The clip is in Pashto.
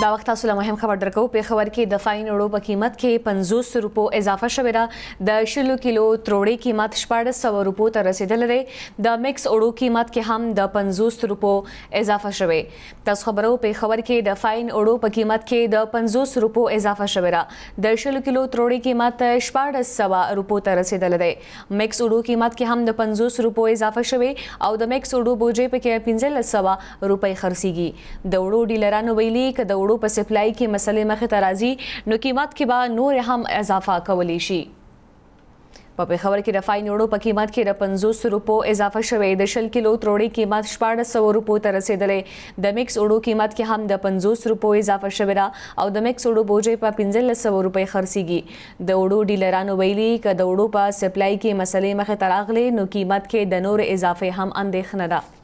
دا وخت تاسو لمه هم خبر درکو په خبر کې د فاین اورو په قیمت کې 500 روپو اضافه شوې ده د شلو کیلو تروړې قیمت 1400 روپو ته رسیدلې ده د مکس اورو قیمت کې هم د 500 روپو اضافه شوې تاسو خبرو په خبر کې د فاین اورو په قیمت کې د 500 روپو اضافه شوې ده د شلو کیلو تروړې قیمت 1400 روپو ته رسیدلې ده مکس اورو قیمت کې هم د 500 روپو اضافه شوې او د مکس اورو بوجې په کې 1500 روپۍ خرڅیږي د اورو ډیلرانو ویلي کډ وړو په سپلای کې مسلې مخې ته راځي نو قیمت کې به نور هم اضافه کولی شي په پیښور کې رفاین وړو په قیمت کې د 500 روپو اضافه شوې د شل کیلو تروړې قیمت 1400 روپو ته رسیدلې د مکس وړو قیمت کې هم د 500 روپو اضافه شوې ده او د مکس وړو بوجې په 1500 روپې خرڅيږي د وړو ډیلرانو ویلي ک د وړو په سپلای کې مسلې مخه تراغلې نو قیمت کې د نور اضافه هم اندېښنه ده